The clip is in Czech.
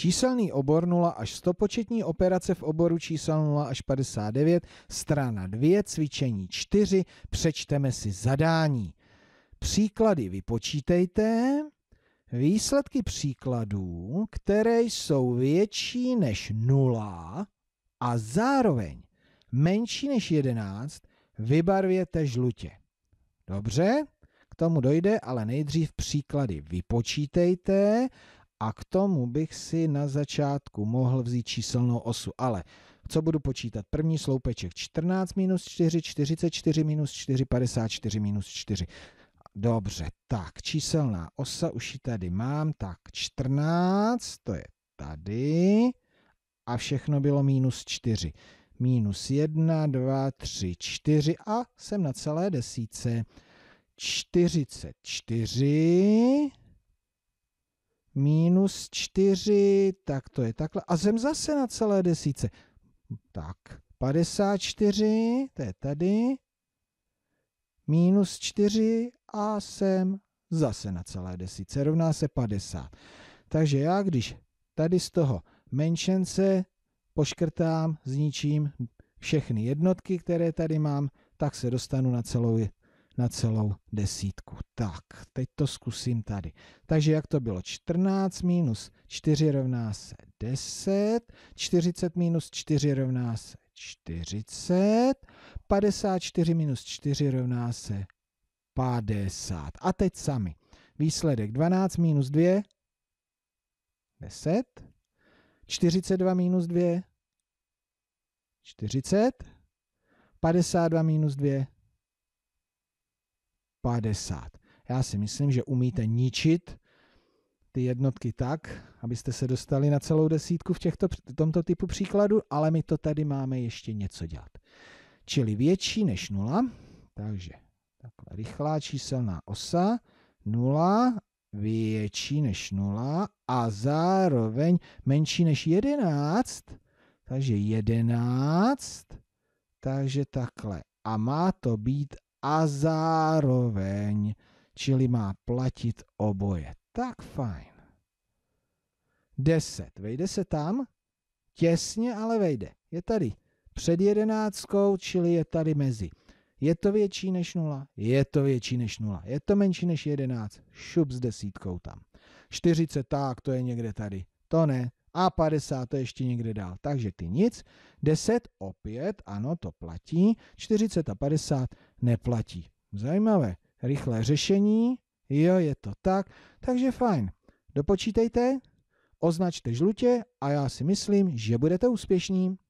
Číselný obor 0 až 100, početní operace v oboru čísel 0 až 59, strana 2, cvičení 4, přečteme si zadání. Příklady vypočítejte. Výsledky příkladů, které jsou větší než 0 a zároveň menší než 11, vybarvěte žlutě. Dobře? K tomu dojde, ale nejdřív příklady vypočítejte a k tomu bych si na začátku mohl vzít číselnou osu, ale co budu počítat? První sloupeček 14 minus 4, 44 minus 4, 54 minus 4. Dobře, tak číselná osa už ji tady mám, tak 14, to je tady a všechno bylo minus 4. Minus 1, 2, 3, 4 a jsem na celé desíce. 44 minus 4, tak to je takhle. A jsem zase na celé desíce. Tak, 54, to je tady, minus 4 a jsem zase na celé desíce, rovná se 50. Takže já, když tady z toho menšence poškrtám, zničím všechny jednotky, které tady mám, tak se dostanu na celou na celou desítku. Tak, teď to zkusím tady. Takže jak to bylo? 14 minus 4 rovná se 10, 40 minus 4 rovná se 40, 54 minus 4 rovná se 50. A teď sami. Výsledek 12 minus 2, 10, 42 minus 2, 40, 52 minus 2, 50. Já si myslím, že umíte ničit ty jednotky tak, abyste se dostali na celou desítku v těchto, tomto typu příkladu, ale my to tady máme ještě něco dělat. Čili větší než 0, takže takhle rychlá číselná osa, 0 větší než 0 a zároveň menší než 11, takže 11, takže takhle. A má to být a zároveň, čili má platit oboje. Tak fajn. 10. Vejde se tam? Těsně, ale vejde. Je tady před jedenáctkou, čili je tady mezi. Je to větší než nula? Je to větší než nula. Je to menší než jedenáct? Šup s desítkou tam. 40, tak, to je někde tady. To ne. A 50, to je ještě někde dál. Takže ty nic. 10, opět, ano, to platí. 40 a 50, neplatí. Zajímavé. Rychlé řešení. Jo, je to tak. Takže fajn. Dopočítejte, označte žlutě a já si myslím, že budete úspěšní.